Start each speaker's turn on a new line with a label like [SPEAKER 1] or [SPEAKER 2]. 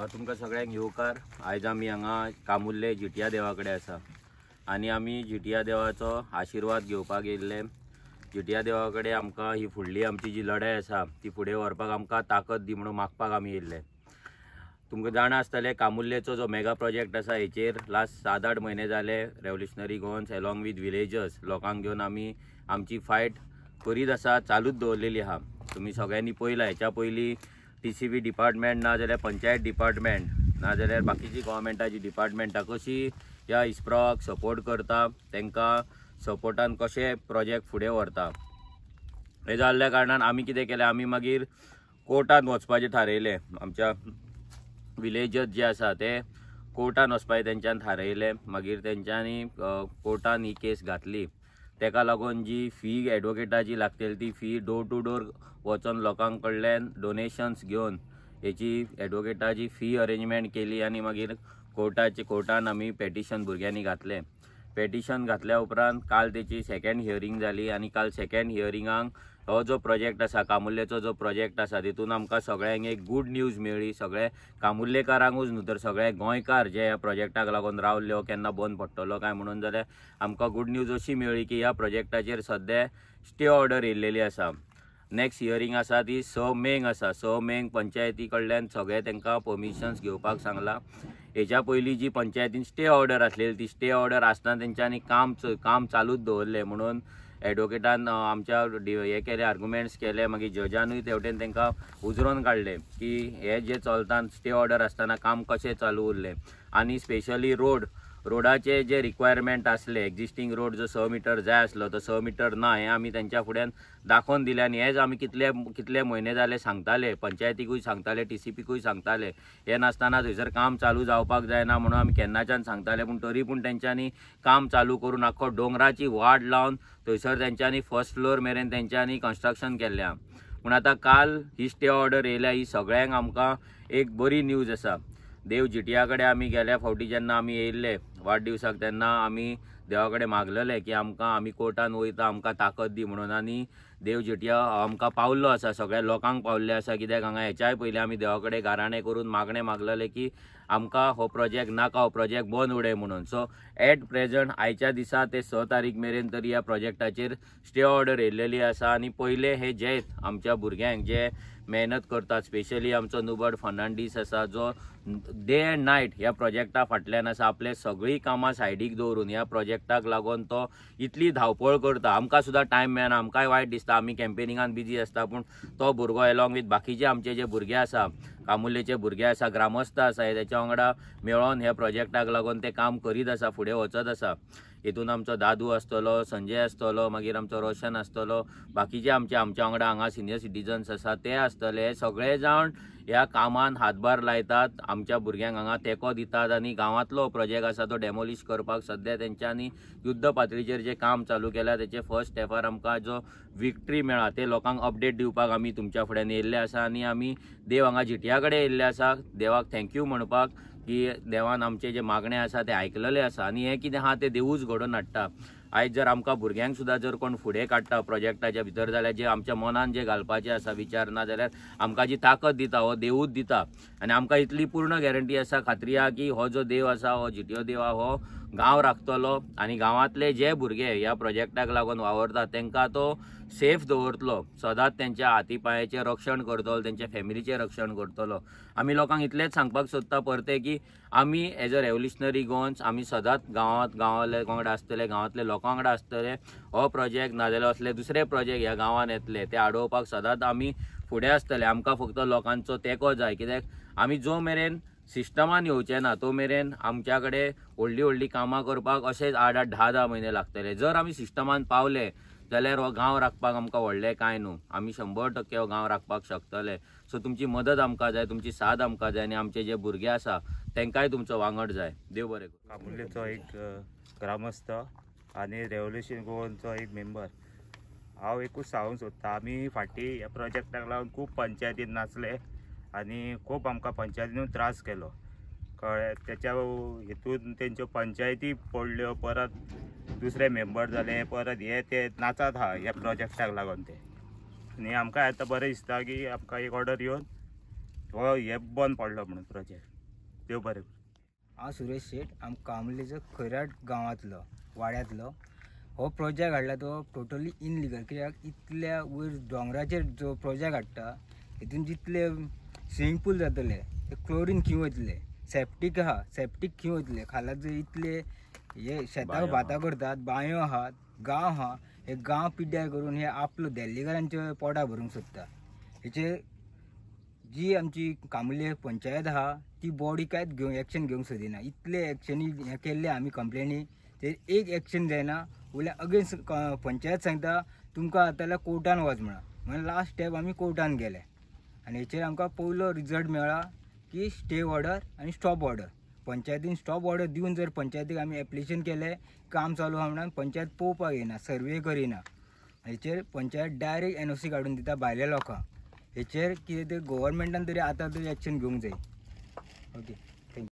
[SPEAKER 1] तुमकां सगळ्यांक येवकार आयज आमी हांगा कामुल्ले जिटिया देवा कडेन आसा आनी आमी जिटिया देवाचो आशिर्वाद घेवपाक येयल्ले जिटिया देवा कडेन आमकां ही फुडली आमची जी लढाई आसा ती फुडें व्हरपाक आमकां ताकद दी म्हणून मागपाक आमी येयल्ले तुमकां जाणा कामुल्लेचो जो मेगा प्रोजेक्ट आसा हेचेर लास्ट सात आठ म्हयने जाले revolutionary Goans along with villagers लोकांक घेवन आमी आमची फायट करीत आसा चालूच दवरलेली आहा तुम्ही सगळ्यांनी पयला हेच्या पयलीं टी सी बी डिपार्टमेंट नाजाल्यार पंचायत डिपार्टमेंट नाजाल्यार बाकीची गोवोरमेंटाची डिपार्टमेंटा कशी ह्या इस्प्रॉक सपोर्ट करता तांकां सपोर्टान कशे प्रोजेक्ट फुडें व्हरता हें जाल्ल्या कारणान आमी कितें केलें आमी मागीर कोर्टांत वचपाचें थारयलें आमच्या विलेजत जे आसा ते कोर्टान वचपाचें तेंच्यान थारयलें मागीर तेंच्यांनी कोर्टान ही केस घातली तेका लागून जी फी एडवोकेटाची लागते ती फी डोर टू डोर वचून लोकां डोनेशन्स घेऊन हेची ॲडवोकेटाची फी अरेंजमेंट केली आणि मागीर कोर्टाचे कोर्टान आमी पेटिशन भुरग्यांनी घातलें पेटिशन घातल्या उपरांत काल त्याची सेकंड हियरींग झाली आणि काल सेकंड हियरिंगाक हो जो प्रोजेक्ट असा कामुल्लेचो जो प्रोजेक्ट असा तितून आमकां सगळ्यांक एक गुड न्यूज मेळ्ळी सगळे कामुल्लेकारांकूच न्हू तर सगळे गोंयकार जे ह्या प्रोजेक्टाक लागून रावल्यो केन्ना बंद पडटलो काय म्हणून जाल्यार आमकां गुड न्यूज अशी मेळ्ळी की ह्या प्रोजेक्टाचेर सद्या स्टे ऑर्डर येयलेली आसा नेक्स्ट हियरींग आसा ती स मेंग आसा स मेंग पंचायती कडल्यान सगळे तांकां पर्मिशन्स घेवपाक सांगला हेच्या पहिली जी पंचायतीन स्टे ऑर्डर असलेली ती स्टे ऑर्डर असताना त्यांच्यानी काम काम चालूच दवरलें म्हणून एडवोकेटान आमच्या हे केले आर्गुमेंट्स केले मागीर जजानूय तेवटेन तांकां उजरोवन काडले की हे जे चलता स्टे ऑर्डर असताना काम कशें चालू उरलें आनी स्पेशली रोड रोडाचे जे रिक्वायरमेंट असले एक्झिस्टिंग रोड जो स मिटर जाय असलो तो स मीटर ना हे आम्ही त्यांच्या फुड्यान दाखवून दिले आणि हेच आम्ही कितले कितले महिने झाले सांगताले पंचायतीकूय सांगताले टी सी पीकूय सांगताले हे नसताना थंयसर काम चालू जावपाक जायना म्हणून आम्ही केन्नाच्यान सांगताले पूण तरी पूण तेंच्यांनी काम चालू करून आख्खो डोंगराची वाड लावन थंयसर तेंच्यांनी फर्स्ट फ्लोर मेरेन त्यांच्यानी कन्स्ट्रक्शन केल्लें पूण आतां काल ही स्टे ऑर्डर येयल्या ही सगळ्यांक आमकां एक बरी न्यूज आसा देव जिटियाकडे आम्ही गेल्या फावटी जेन्ना आम्ही येयल्ले वाडदिवसाक तेन्ना आम्ही देवाकडे मागलेले की आमकां आम्ही कोर्टान वयता आमकां ताकद दी म्हणून आणि देव जिटिया आमकां पावल्लो आसा सगळ्या लोकांक पावले असा कित्याक हांगा हेच्याय पयलीं आमी देवा कडेन करून मागणे मागलेले की आमकां हो प्रोजेक्ट नाका हो प्रोजेक्ट बंद उडय म्हणून सो एट प्रेजंट आयच्या दिसा ते स तारीख मेरेन तरी ह्या प्रोजेक्टाचेर स्टे ऑर्डर येयलेली आसा आणि पहिले हे जे आमच्या भुरग्यांक जे मेहनत करतात स्पेशली आमचो नुबड फर्नांडीस आसा जो डे अँड नायट ह्या प्रोजेक्टा फाटल्यान आसा आपले सगळी कामां सायडीक दवरून ह्या प्रोजेक्टाक लागून तो इतली धावपळ करता आमकां सुद्दां टायम मेळना आमकांय वायट दिसता आमी कॅम्पेनिंगान बिजी आसता पूण तो भुरगो विथ वीथ बाकीचे आमचे जे भुरगे आसा कामुलेचे भुरगे आसा ग्रामस्थ आसा तेच्या वांगडा मेळोन ह्या प्रोजेक्टाक लागून ते काम करीत आसा फुडें वचत आसा हितून आमचो दादू आसतलो संजय आसतलो मागीर आमचो रोशन आसतलो बाकीचे आमचे आमच्या वांगडा हांगा सिनियर सिटीजन्स आसा ते आसतले सगळे जाण ह्या कामान हातभार लायतात आमच्या भुरग्यांक हांगा तेंको दितात आनी गांवांतलो प्रोजेक्ट आसा तो डेमोलीश करपाक सद्या तेंच्यांनी युद्ध पातळीचेर जे काम चालू केला तेचे फर्स्ट स्टेपार आमकां जो विक्ट्री मेळ्ळा ते लोकांक अपडेट दिवपाक आमी तुमच्या फुड्यान येयल्ले आसा आनी आमी देव हांगा जिट्या कडेन येयल्ले आसा देवाक थँक्यू म्हणपाक की देवान आमचे जे मागणे आसा ते आयकलेले आसा आनी हे कितें आहा ते देवूच घडोवन हाडटा आयज जर आमकां भुरग्यांक सुद्दां जर कोण फुडें काडटा प्रोजेक्टाच्या भितर जाल्यार जे आमच्या मनान जे घालपाचे आसा विचार ना जाल्यार आमकां जी ताकद दिता हो देवूच दिता आनी आमकां इतली पूर्ण गॅरंटी आसा खात्री आहा की हो जो देव आसा हो जिटीओ देव आहा हो गांव राखतलो आनी गावातले जे भुरगे ह्या प्रोजेक्टाक लागून वावरतात तांकां तो सेफ दवरतलो सदांच त्यांच्या हाती पांयाचें रक्षण करतलो त्यांच्या फॅमिलीचे रक्षण करतलो आमी लोकांक इतलेच सांगपाक सोदता परते की आमी एज अ रेवल्युशनरी गोन्स आमी सदांच गांवांत गावले वांगडा आसतले गांवांतले लोकां वांगडा आसतले हो प्रोजेक्ट नाजाल्यार असले दुसरे प्रोजेक्ट ह्या गांवांत येतले ते आडोवपाक सदांच आमी फुडें आसतले आमकां फक्त लोकांचो तेंको जाय कित्याक आमी जो मेरेन सिस्टमान येवचे ना तो मेरेन आमच्याकडे कडेन व्हडलीं व्हडलीं कामां करपाक अशेंच आठ आठ धा धा म्हयने लागतले जर आमी सिस्टमान पावले जाल्यार हो गांव राखपाक आमकां व्हडलें कांय न्हू आमी शंबर टक्के हो गांव राखपाक शकतले सो तुमची मदत आमकां जाय तुमची साथ आमकां जाय आनी आमचे जे भुरगे आसा तेंकांय तुमचो वांगड जाय देव बरें काबुलेचो एक ग्रामस्थ आनी रेवल्युशन गोवनचो एक मेंबर हांव एकूच सांगूंक सोदतां आमी फाटी ह्या प्रोजेक्टाक लागून खूब पंचायतीन नाचले आणि खूप आमकां पंचायतीन त्रास केलो कळ्ळें त्याच्या हितून तेंच्यो पंचायती पडल्यो परत दुसरे मेंबर झाले परत हे ते नाचात हा ह्या प्रोजेक्टाक लागून ते आणि आमकां आतां बरें दिसता की आमकां एक ऑर्डर येवन हो हे बंद पडलो म्हणून प्रोजेक्ट देव बरें
[SPEAKER 2] हांव सुरेश शेट आम कामलेचो खऱ्याट गांवांतलो वाड्यांतलो हो प्रोजेक्ट हाडला तो टोटली इनलिगल कित्याक इतल्या वयर दोंगराचेर जो प्रोजेक्ट हाडटा हितून जितले स्विमींग पूल जातले क्लोरीन खिंव वतले सेप्टीक आहा सेप्टीक खिंव वयतले खाला जे इतले हे शेताक भाता करतात बांयो आहात गांव आहा हे गांव पिड्ड्यार करून हे आपलो देल्लीकारांचे पोटा भरूंक सोदता हेचे जी आमची कामुले पंचायत आहा ती बॉडी कांयच घेवंक एक्शन घेवंक सोदिना इतले एक्शनी हे केल्ले आमी कंप्लेनी ते एक एक्शन जायना उल्या अगेन्स्ट पंचायत सांगता तुमकां आतां जाल्यार कोर्टान वच म्हणा म्हणून लास्ट स्टेप आमी कोर्टान गेले आणि हेचेर आमकां पयलो रिजल्ट मेळ्ळा की स्टे ऑर्डर आणि स्टॉप ऑर्डर पंचायतीन स्टॉप ऑर्डर देऊन जर पंचायतीक आम्ही ॲप्लिकेशन केले काम चालू हा म्हणून पंचायत पोवपाक येना सर्वे करिना हेचेर panchayat direct N O C काडून दिता भायल्या लोकांक हेचेर कितें तरी गोवोरमेंटान तरी आतां तरी एक्शन घेवंक जाय ओके